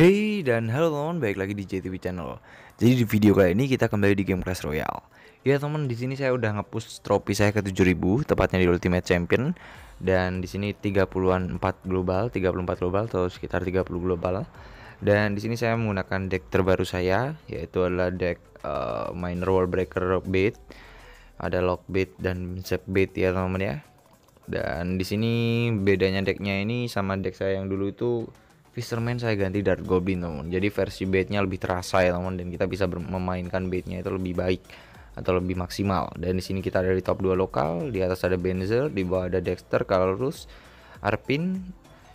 Hey dan halo teman, baik lagi di JTV Channel. Jadi di video kali ini kita kembali di game Clash Royale. Ya teman, di sini saya udah ngepush trofi saya ke 7000, tepatnya di Ultimate Champion dan di sini 30-an 4 global, 34 global atau sekitar 30 global. Dan di sini saya menggunakan deck terbaru saya yaitu adalah deck uh, Minor World Breaker Bait. Ada Lock Bait dan Zap Bait ya teman-teman ya. Dan di sini bedanya decknya ini sama deck saya yang dulu itu Fisherman saya ganti Dark Goblin teman jadi versi baitnya lebih terasa ya teman dan kita bisa memainkan baitnya itu lebih baik atau lebih maksimal dan di sini kita ada di top 2 lokal di atas ada Benzer, di bawah ada Dexter Kalrus Arpin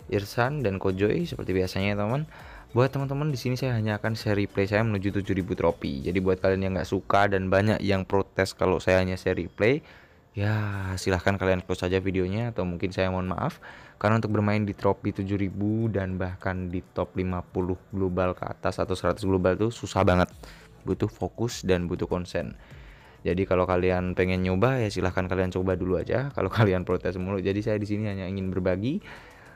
Irsan dan Kojoy seperti biasanya ya teman buat teman-teman di sini saya hanya akan seri play saya menuju 7000 tropi jadi buat kalian yang gak suka dan banyak yang protes kalau saya hanya seri play ya silahkan kalian close saja videonya atau mungkin saya mohon maaf karena untuk bermain di trofi 7000 dan bahkan di top 50 global ke atas atau 100 global itu susah banget butuh fokus dan butuh konsen jadi kalau kalian pengen nyoba ya silahkan kalian coba dulu aja kalau kalian protes mulu jadi saya di sini hanya ingin berbagi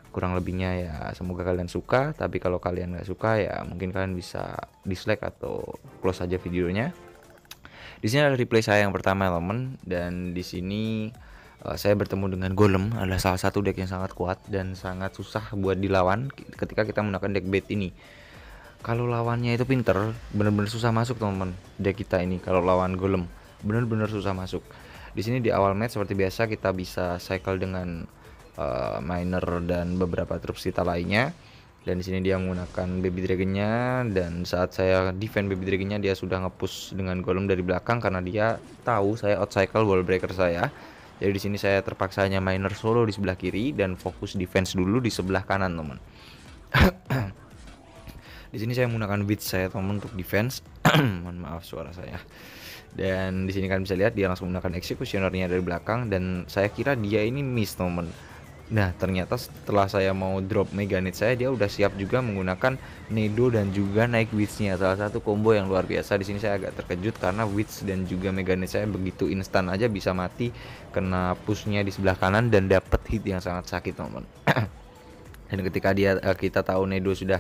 kurang lebihnya ya semoga kalian suka tapi kalau kalian nggak suka ya mungkin kalian bisa dislike atau close aja videonya di sini ada replay saya yang pertama teman. dan di sini Eh, saya bertemu dengan Golem adalah salah satu deck yang sangat kuat dan sangat susah buat dilawan ketika kita menggunakan deck bait ini. Kalau lawannya itu pinter, bener-bener susah masuk teman-teman deck kita ini. Kalau lawan Golem, bener-bener susah masuk. Di sini di awal match seperti biasa kita bisa cycle dengan uh, miner dan beberapa troops kita lainnya. Dan di sini dia menggunakan baby dragonnya dan saat saya defend baby dragonnya dia sudah ngepush dengan golem dari belakang karena dia tahu saya out cycle wall breaker saya jadi di sini saya terpaksa hanya minor solo di sebelah kiri dan fokus defense dulu di sebelah kanan, teman. di sini saya menggunakan beat saya, teman, untuk defense. Mohon maaf suara saya. Dan di sini kalian bisa lihat dia langsung menggunakan executionernya dari belakang dan saya kira dia ini miss, teman Nah, ternyata setelah saya mau drop Meganit saya, dia udah siap juga menggunakan Nedo dan juga naik witch Salah satu combo yang luar biasa. Di sini saya agak terkejut karena Witch dan juga Meganit saya begitu instan aja bisa mati kena pushnya di sebelah kanan dan dapat hit yang sangat sakit, teman-teman. dan ketika dia eh, kita tahu Nedo sudah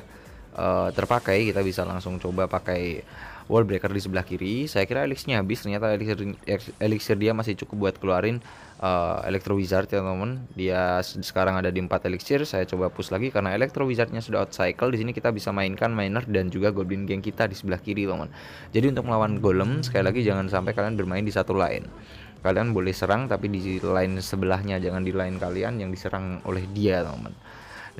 uh, terpakai, kita bisa langsung coba pakai wall breaker di sebelah kiri. Saya kira elixirnya habis, ternyata elixir, elixir dia masih cukup buat keluarin uh, Electro Wizard ya teman-teman. Dia sekarang ada di 4 elixir. Saya coba push lagi karena Electro Wizardnya sudah out cycle. Di sini kita bisa mainkan miner dan juga goblin Gang kita di sebelah kiri teman-teman. Jadi untuk melawan golem sekali lagi jangan sampai kalian bermain di satu line. Kalian boleh serang tapi di line sebelahnya jangan di lain kalian yang diserang oleh dia teman-teman.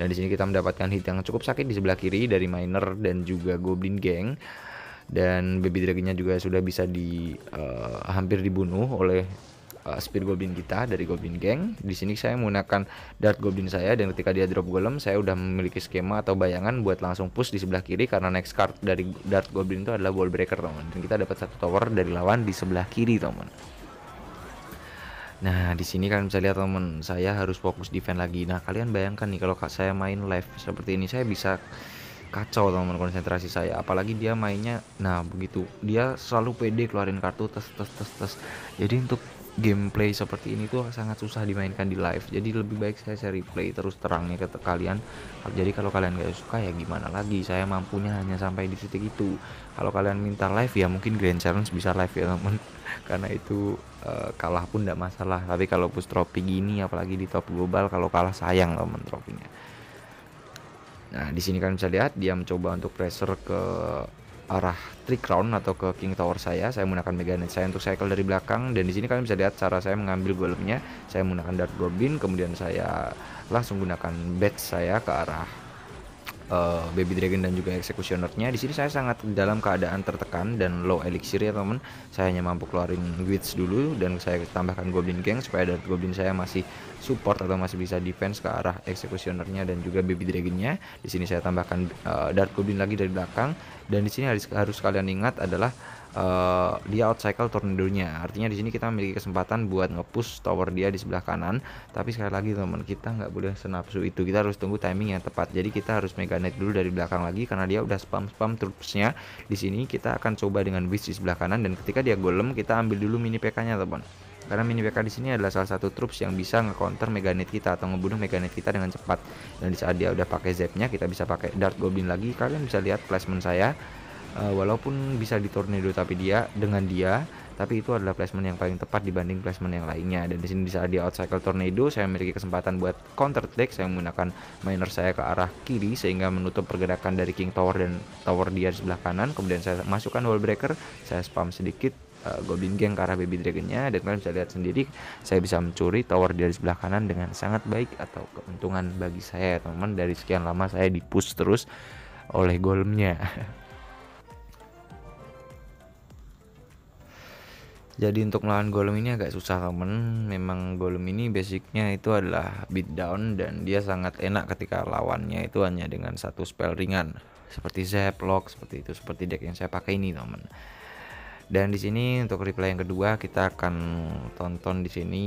Dan di sini kita mendapatkan hit yang cukup sakit di sebelah kiri dari miner dan juga goblin Gang dan baby dragonnya juga sudah bisa di uh, hampir dibunuh oleh uh, speed goblin kita dari goblin gang. Di sini saya menggunakan dart goblin saya dan ketika dia drop golem saya udah memiliki skema atau bayangan buat langsung push di sebelah kiri karena next card dari dart goblin itu adalah ball breaker teman. Dan kita dapat satu tower dari lawan di sebelah kiri teman. Nah, di sini kalian bisa lihat teman, saya harus fokus defend lagi. Nah, kalian bayangkan nih kalau saya main live seperti ini saya bisa kacau teman konsentrasi saya apalagi dia mainnya nah begitu dia selalu pede keluarin kartu tes tes tes tes jadi untuk gameplay seperti ini tuh sangat susah dimainkan di live jadi lebih baik saya share replay terus terangnya ke kalian jadi kalau kalian gak suka ya gimana lagi saya mampunya hanya sampai di titik itu kalau kalian minta live ya mungkin Grand Challenge bisa live ya teman karena itu uh, kalah pun tidak masalah tapi kalau push trofi gini apalagi di top global kalau kalah sayang teman trofinya nah di sini kalian bisa lihat dia mencoba untuk pressure ke arah trick crown atau ke king tower saya saya menggunakan mega knight saya untuk cycle dari belakang dan di sini kalian bisa lihat cara saya mengambil golemnya saya menggunakan dark robin kemudian saya langsung gunakan bat saya ke arah uh, Baby Dragon dan juga eksekusionernya. Di sini saya sangat dalam keadaan tertekan dan low elixir ya teman. Saya hanya mampu keluarin Witch dulu dan saya tambahkan Goblin Gang supaya dari Goblin saya masih support atau masih bisa defense ke arah eksekusionernya dan juga Baby Dragonnya. Di sini saya tambahkan uh, Dark Goblin lagi dari belakang dan di sini harus harus kalian ingat adalah di eh, dia outcycle tornadonya artinya di sini kita memiliki kesempatan buat ngepush tower dia di sebelah kanan tapi sekali lagi teman kita nggak boleh senapsu itu kita harus tunggu timing yang tepat jadi kita harus mega net dulu dari belakang lagi karena dia udah spam spam troopsnya di sini kita akan coba dengan wish di sebelah kanan dan ketika dia golem kita ambil dulu mini pk nya teman karena mini PK di sini adalah salah satu troops yang bisa nge-counter meganet kita atau ngebunuh meganet kita dengan cepat dan di saat dia udah pakai zepnya kita bisa pakai dart goblin lagi kalian bisa lihat placement saya uh, walaupun bisa di tornado tapi dia dengan dia tapi itu adalah placement yang paling tepat dibanding placement yang lainnya dan di sini di saat dia outcycle tornado saya memiliki kesempatan buat counter take. saya menggunakan miner saya ke arah kiri sehingga menutup pergerakan dari king tower dan tower dia di sebelah kanan kemudian saya masukkan wall breaker saya spam sedikit uh, goblin gang ke arah baby dragonnya dan kalian bisa lihat sendiri saya bisa mencuri tower dia di sebelah kanan dengan sangat baik atau keuntungan bagi saya teman-teman dari sekian lama saya dipush terus oleh golemnya Jadi untuk melawan golem ini agak susah temen Memang golem ini basicnya itu adalah down Dan dia sangat enak ketika lawannya itu hanya dengan satu spell ringan Seperti zap lock seperti itu Seperti deck yang saya pakai ini temen Dan di sini untuk replay yang kedua kita akan tonton di sini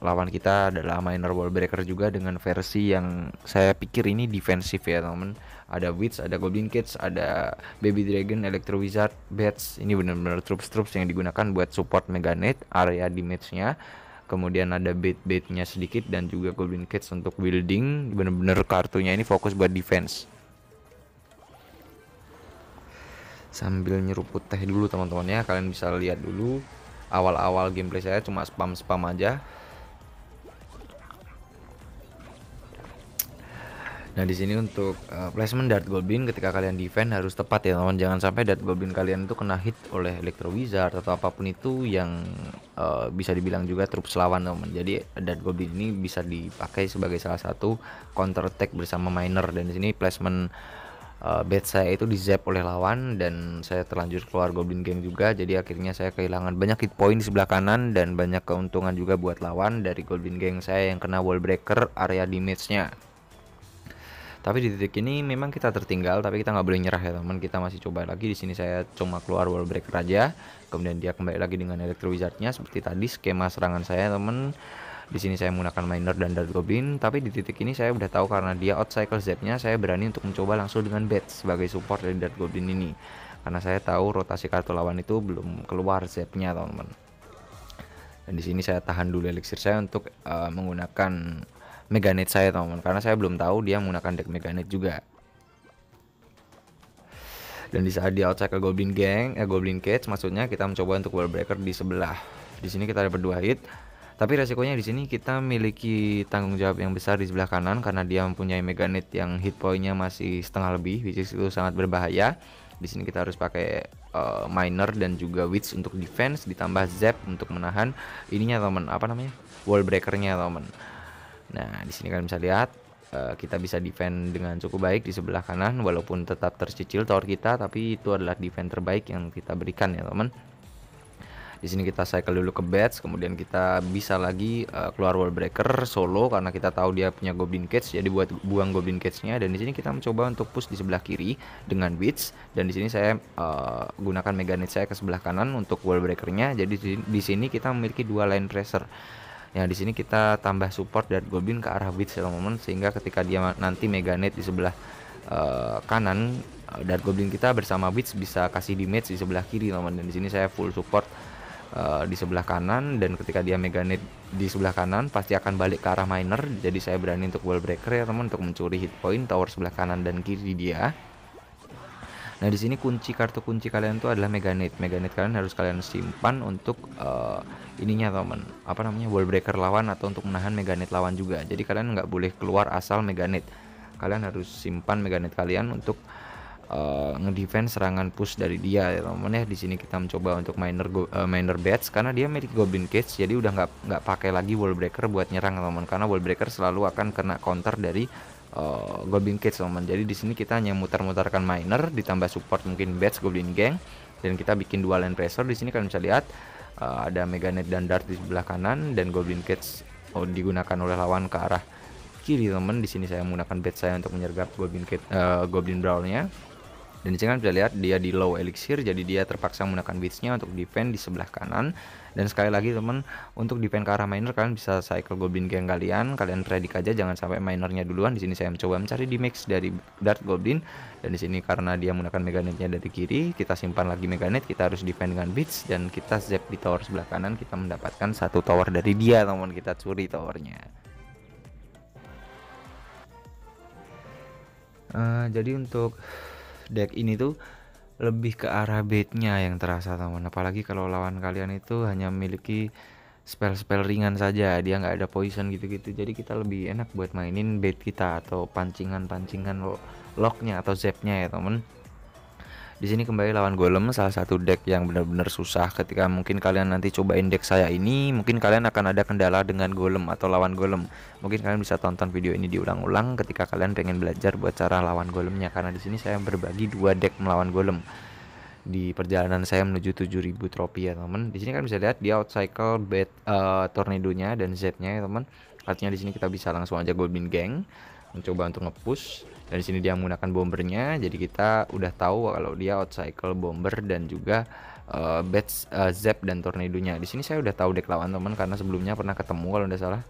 lawan kita adalah minor ball breaker juga dengan versi yang saya pikir ini defensif ya teman teman ada Witch, ada Goblin Kids, ada Baby Dragon, Electro Wizard, Bats ini benar-benar troops-troops yang digunakan buat support Meganet area damage nya kemudian ada bait-baitnya sedikit dan juga Goblin Kids untuk building bener-bener kartunya ini fokus buat defense sambil nyeruput teh dulu teman-teman ya kalian bisa lihat dulu awal-awal gameplay saya cuma spam-spam aja Nah di sini untuk uh, placement Dart Goblin ketika kalian defend harus tepat ya teman. Jangan sampai Dart Goblin kalian itu kena hit oleh Electro Wizard atau apapun itu yang uh, bisa dibilang juga trup lawan teman. Jadi Dart Goblin ini bisa dipakai sebagai salah satu counter attack bersama miner dan di sini placement uh, eh, bed saya itu di zap oleh lawan dan saya terlanjur keluar Goblin Gang juga. Jadi akhirnya saya kehilangan banyak hit point di sebelah kanan dan banyak keuntungan juga buat lawan dari Goblin Gang saya yang kena wall breaker area damage-nya tapi di titik ini memang kita tertinggal tapi kita nggak boleh nyerah ya teman kita masih coba lagi di sini saya cuma keluar wall breaker aja kemudian dia kembali lagi dengan electro wizardnya seperti tadi skema serangan saya teman di sini saya menggunakan miner dan dark goblin tapi di titik ini saya udah tahu karena dia out cycle zapnya, saya berani untuk mencoba langsung dengan bat sebagai support dari dark goblin ini karena saya tahu rotasi kartu lawan itu belum keluar zapnya teman-teman dan di sini saya tahan dulu elixir saya untuk uh, menggunakan Meganet saya teman teman karena saya belum tahu dia menggunakan deck Meganet juga dan di saat dia outside ke Goblin Gang, eh, Goblin Cage maksudnya kita mencoba untuk wall breaker di sebelah. Di sini kita ada dua hit. Tapi resikonya di sini kita memiliki tanggung jawab yang besar di sebelah kanan karena dia mempunyai Meganet yang hit pointnya masih setengah lebih, which is itu sangat berbahaya. Di sini kita harus pakai uh, Miner dan juga Witch untuk defense ditambah Zap untuk menahan ininya teman, apa namanya? Wall breakernya teman. Nah, di sini kalian bisa lihat eh, kita bisa defend dengan cukup baik di sebelah kanan walaupun tetap tercicil tower kita tapi itu adalah defend terbaik yang kita berikan ya, teman. Di sini kita cycle dulu ke bats, kemudian kita bisa lagi eh, keluar wall breaker solo karena kita tahu dia punya goblin cage jadi buat buang goblin cage-nya dan di sini kita mencoba untuk push di sebelah kiri dengan witch dan di sini saya uh, gunakan mega saya ke sebelah kanan untuk wall breakernya. Jadi di sini kita memiliki dua line pressure Nah, di sini kita tambah support dan Goblin ke arah Witch momen sehingga ketika dia nanti Meganet di sebelah uh, kanan eh, dan Goblin kita bersama Witch bisa kasih damage di sebelah kiri teman dan di sini saya full support uh, di sebelah kanan dan ketika dia Meganet di sebelah kanan pasti akan balik ke arah miner jadi saya berani untuk wall breaker ya teman untuk mencuri hit point tower sebelah kanan dan kiri dia Nah, di sini kunci kartu kunci kalian itu adalah Meganet. Meganet kalian harus kalian simpan untuk uh, ininya teman. Apa namanya? Wall breaker lawan atau untuk menahan Meganet lawan juga. Jadi kalian nggak boleh keluar asal Meganet. Kalian harus simpan Meganet kalian untuk uh, ngedefense serangan push dari dia ya teman ya. Di sini kita mencoba untuk minor go, uh, eh, minor bats karena dia milik Goblin Cage jadi udah nggak nggak pakai lagi wall breaker buat nyerang teman karena wall breaker selalu akan kena counter dari uh, Goblin Cage teman jadi di sini kita hanya mutar-mutarkan miner ditambah support mungkin batch Goblin Gang dan kita bikin dual land pressure di sini kalian bisa lihat uh, ada Meganet dan Dart di sebelah kanan dan Goblin Cage oh, digunakan oleh lawan ke arah kiri teman di sini saya menggunakan batch saya untuk menyergap Goblin Cage, uh, Goblin Brownnya dan di sini kan bisa lihat dia di low elixir jadi dia terpaksa menggunakan witchnya untuk defend di sebelah kanan. Dan sekali lagi teman untuk defend ke arah miner kalian bisa cycle goblin gang kalian, kalian predik aja jangan sampai minernya duluan. Di sini saya mencoba mencari di mix dari dart goblin dan di sini karena dia menggunakan meganetnya dari kiri, kita simpan lagi meganet, kita harus defend dengan witch dan kita zap di tower sebelah kanan kita mendapatkan satu tower dari dia teman kita curi towernya. Uh, jadi untuk deck ini tuh lebih ke arah baitnya yang terasa teman apalagi kalau lawan kalian itu hanya memiliki spell-spell ringan saja dia nggak ada poison gitu-gitu jadi kita lebih enak buat mainin bait kita atau pancingan-pancingan locknya atau zapnya ya teman di sini kembali lawan golem salah satu deck yang benar-benar susah ketika mungkin kalian nanti coba deck saya ini mungkin kalian akan ada kendala dengan golem atau lawan golem. Mungkin kalian bisa tonton video ini diulang-ulang ketika kalian pengen belajar buat cara lawan golemnya karena di sini saya berbagi dua deck melawan golem di perjalanan saya menuju 7000 trofi ya teman. Di sini kan bisa lihat dia outcycle bed uh, tornadonya dan Z-nya ya teman. Artinya di sini kita bisa langsung aja Goblin Gang mencoba untuk ngepush dari sini dia menggunakan bombernya jadi kita udah tahu kalau dia out cycle bomber dan juga uh, eh, bats uh, eh, zap dan tornadonya di sini saya udah tahu deck lawan teman karena sebelumnya pernah ketemu kalau tidak salah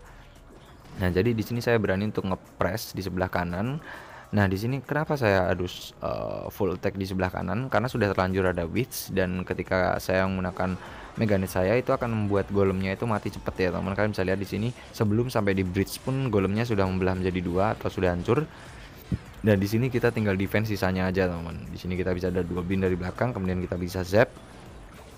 nah jadi di sini saya berani untuk ngepress di sebelah kanan Nah di sini kenapa saya harus uh, full attack di sebelah kanan karena sudah terlanjur ada witch dan ketika saya menggunakan meganet saya itu akan membuat golemnya itu mati cepet ya teman kalian bisa lihat di sini sebelum sampai di bridge pun golemnya sudah membelah menjadi dua atau sudah hancur dan di sini kita tinggal defense sisanya aja teman. teman Di sini kita bisa ada dua bin dari belakang, kemudian kita bisa zap.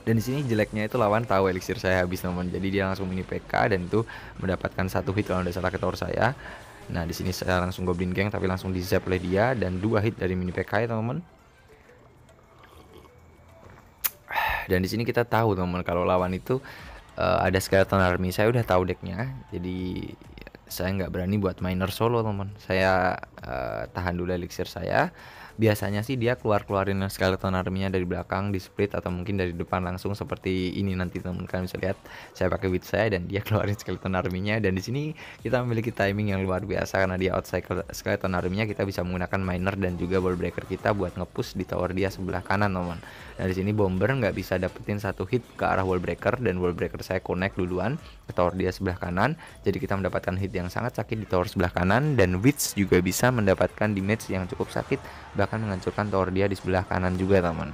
Dan di sini jeleknya itu lawan tahu elixir saya habis teman. teman Jadi dia langsung mini PK dan itu mendapatkan satu hit kalau ada salah ke saya. Nah di sini saya langsung goblin gang tapi langsung di zap oleh dia dan dua hit dari mini PK ya teman. Dan di sini kita tahu teman kalau lawan itu uh, ada skeleton army. Saya udah tahu decknya. Jadi saya nggak berani buat minor solo teman saya uh, tahan dulu elixir saya biasanya sih dia keluar keluarin skeleton arminya dari belakang di split atau mungkin dari depan langsung seperti ini nanti teman kalian bisa lihat saya pakai wit saya dan dia keluarin skeleton arminya dan di sini kita memiliki timing yang luar biasa karena dia outside skeleton arminya kita bisa menggunakan miner dan juga ball breaker kita buat ngepush di tower dia sebelah kanan teman nah di sini bomber nggak bisa dapetin satu hit ke arah wall breaker dan wall breaker saya connect duluan ke tower dia sebelah kanan jadi kita mendapatkan hit yang sangat sakit di tower sebelah kanan dan Witch juga bisa mendapatkan damage yang cukup sakit bahkan menghancurkan tower dia di sebelah kanan juga teman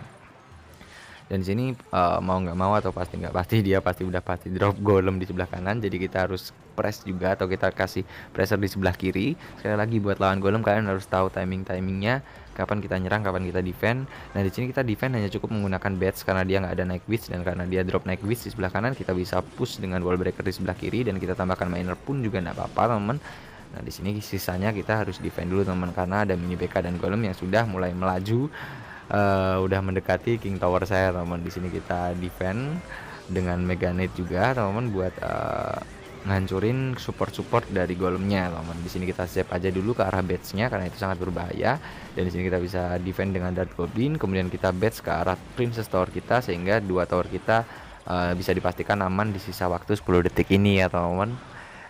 dan di sini uh, mau nggak mau atau pasti nggak pasti dia pasti udah pasti drop golem di sebelah kanan jadi kita harus press juga atau kita kasih pressure di sebelah kiri sekali lagi buat lawan golem kalian harus tahu timing timingnya kapan kita nyerang kapan kita defend nah di sini kita defend hanya cukup menggunakan bats karena dia nggak ada naik witch dan karena dia drop naik witch di sebelah kanan kita bisa push dengan wall breaker di sebelah kiri dan kita tambahkan miner pun juga nggak apa-apa teman Nah di sini sisanya kita harus defend dulu teman karena ada mini BK dan golem yang sudah mulai melaju uh, udah mendekati king tower saya teman di sini kita defend dengan meganet juga teman buat uh, ngancurin support-support dari golemnya teman di sini kita siap aja dulu ke arah batchnya karena itu sangat berbahaya dan di sini kita bisa defend dengan Dark goblin kemudian kita batch ke arah princess tower kita sehingga dua tower kita uh, bisa dipastikan aman di sisa waktu 10 detik ini ya teman-teman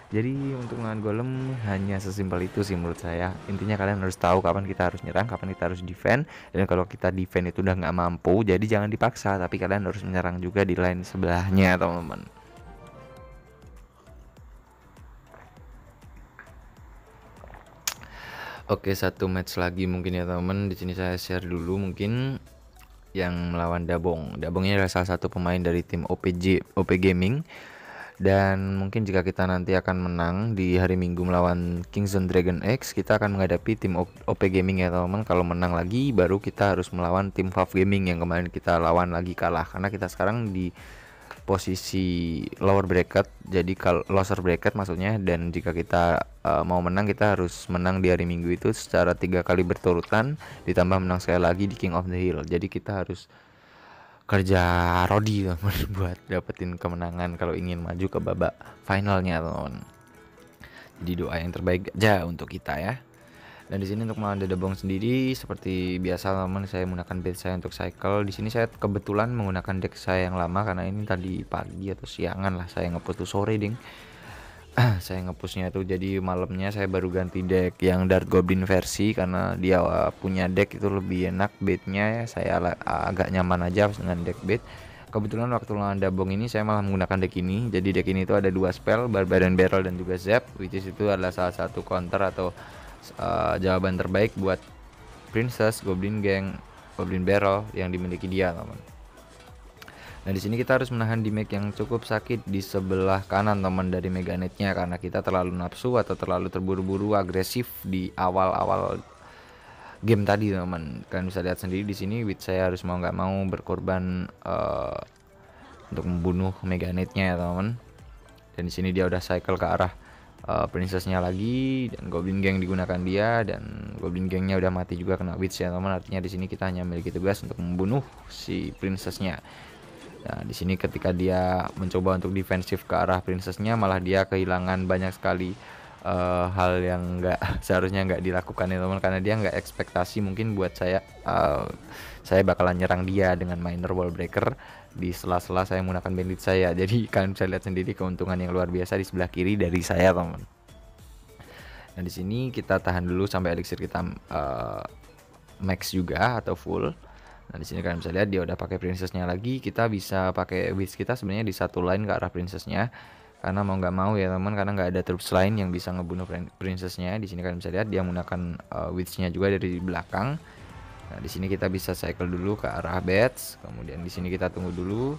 jadi untuk melawan golem hanya sesimpel itu sih menurut saya intinya kalian harus tahu kapan kita harus nyerang kapan kita harus defend dan kalau kita defend itu udah nggak mampu jadi jangan dipaksa tapi kalian harus menyerang juga di lain sebelahnya teman-teman Oke satu match lagi mungkin ya teman di sini saya share dulu mungkin yang melawan Dabong. Dabongnya adalah salah satu pemain dari tim OPG OP Gaming dan mungkin jika kita nanti akan menang di hari Minggu melawan Kingston Dragon X kita akan menghadapi tim OP Gaming ya teman-teman kalau menang lagi baru kita harus melawan tim Valve Gaming yang kemarin kita lawan lagi kalah karena kita sekarang di posisi lower bracket jadi kalau loser bracket maksudnya dan jika kita uh, mau menang kita harus menang di hari Minggu itu secara tiga kali berturutan ditambah menang sekali lagi di King of the Hill jadi kita harus kerja Rodi teman buat dapetin kemenangan kalau ingin maju ke babak finalnya teman. Jadi doa yang terbaik aja untuk kita ya. Dan di sini untuk ada debong sendiri seperti biasa teman saya menggunakan bed saya untuk cycle. Di sini saya kebetulan menggunakan deck saya yang lama karena ini tadi pagi atau siangan lah saya ngeputus sore ding saya ngepusnya tuh jadi malamnya saya baru ganti deck yang Dark Goblin versi karena dia uh, punya deck itu lebih enak bednya ya saya uh, agak nyaman aja dengan deck bed kebetulan waktu lawan Dabong ini saya malah menggunakan deck ini jadi deck ini itu ada dua spell Barbarian Barrel dan juga Zap which is itu adalah salah satu counter atau uh, jawaban terbaik buat Princess Goblin Gang Goblin Barrel yang dimiliki dia teman Nah di sini kita harus menahan di make yang cukup sakit di sebelah kanan teman dari meganetnya karena kita terlalu nafsu atau terlalu terburu-buru agresif di awal-awal game tadi teman. Kalian bisa lihat sendiri di sini wit saya harus mau nggak mau berkorban uh, untuk membunuh meganetnya ya teman. Dan di sini dia udah cycle ke arah uh, princessnya lagi dan goblin gang digunakan dia dan goblin gangnya udah mati juga kena witch ya teman. Artinya di sini kita hanya memiliki tugas untuk membunuh si princessnya nah di sini ketika dia mencoba untuk defensif ke arah princessnya malah dia kehilangan banyak sekali uh, hal yang nggak seharusnya nggak dilakukan ya teman karena dia nggak ekspektasi mungkin buat saya uh, saya bakalan nyerang dia dengan minor wall breaker di sela-sela saya menggunakan bandit saya jadi kalian bisa lihat sendiri keuntungan yang luar biasa di sebelah kiri dari saya teman nah di sini kita tahan dulu sampai elixir kita uh, max juga atau full Nah, di sini kalian bisa lihat dia udah pakai princessnya lagi. Kita bisa pakai witch kita sebenarnya di satu line ke arah princessnya. Karena mau nggak mau ya teman, karena nggak ada troops lain yang bisa ngebunuh princessnya. Di sini kalian bisa lihat dia menggunakan uh, witchnya juga dari belakang. Nah, di sini kita bisa cycle dulu ke arah beds, kemudian di sini kita tunggu dulu.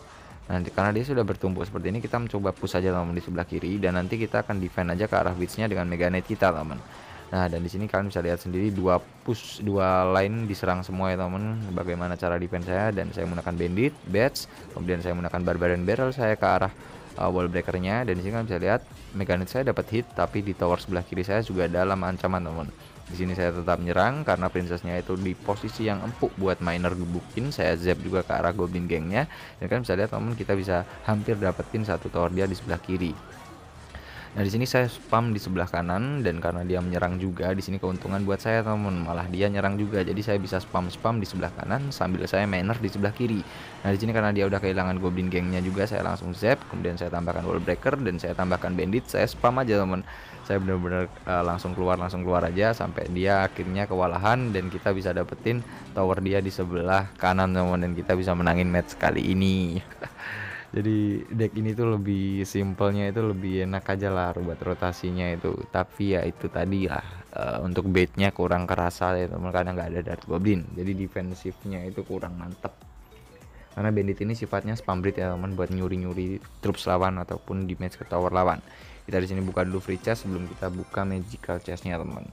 Nanti karena dia sudah bertumpuk seperti ini, kita mencoba push aja teman di sebelah kiri dan nanti kita akan defend aja ke arah witchnya dengan mega knight kita teman. Nah, dan di sini kalian bisa lihat sendiri dua push, dua line diserang semua ya, teman. Bagaimana cara defense saya dan saya menggunakan bandit, bats, kemudian saya menggunakan barbarian barrel saya ke arah uh, eh, wall breakernya dan di sini kalian bisa lihat mekanik saya dapat hit tapi di tower sebelah kiri saya juga dalam ancaman teman di sini saya tetap menyerang karena princessnya itu di posisi yang empuk buat miner gebukin saya zap juga ke arah goblin gengnya dan kan bisa lihat teman kita bisa hampir dapetin satu tower dia di sebelah kiri Nah di sini saya spam di sebelah kanan dan karena dia menyerang juga di sini keuntungan buat saya teman malah dia nyerang juga jadi saya bisa spam spam di sebelah kanan sambil saya mainer di sebelah kiri. Nah di sini karena dia udah kehilangan goblin gengnya juga saya langsung zap kemudian saya tambahkan wall breaker dan saya tambahkan bandit saya spam aja teman. Saya benar-benar uh, langsung keluar langsung keluar aja sampai dia akhirnya kewalahan dan kita bisa dapetin tower dia di sebelah kanan teman dan kita bisa menangin match kali ini. jadi deck ini tuh lebih simpelnya itu lebih enak aja lah buat rotasinya itu tapi ya itu tadi lah uh, untuk baitnya kurang kerasa ya teman karena nggak ada dart goblin jadi defensifnya itu kurang mantep karena bandit ini sifatnya spam breed ya teman buat nyuri nyuri troops lawan ataupun damage ke tower lawan kita di sini buka dulu free chest sebelum kita buka magical chestnya teman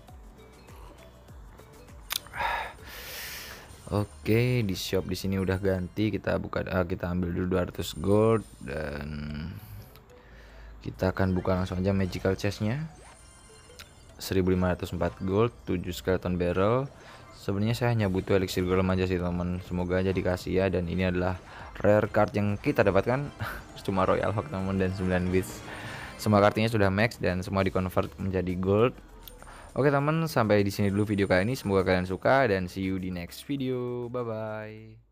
Oke, di shop di sini udah ganti. Kita buka uh, kita ambil dulu 200 gold dan kita akan buka langsung aja magical chestnya 1504 gold 7 skeleton barrel sebenarnya saya hanya butuh elixir golem aja sih teman semoga aja dikasih ya dan ini adalah rare card yang kita dapatkan cuma royal hawk teman dan 9 bits semua kartunya sudah max dan semua di convert menjadi gold Oke teman, sampai di sini dulu video kali ini. Semoga kalian suka dan see you di next video. Bye bye.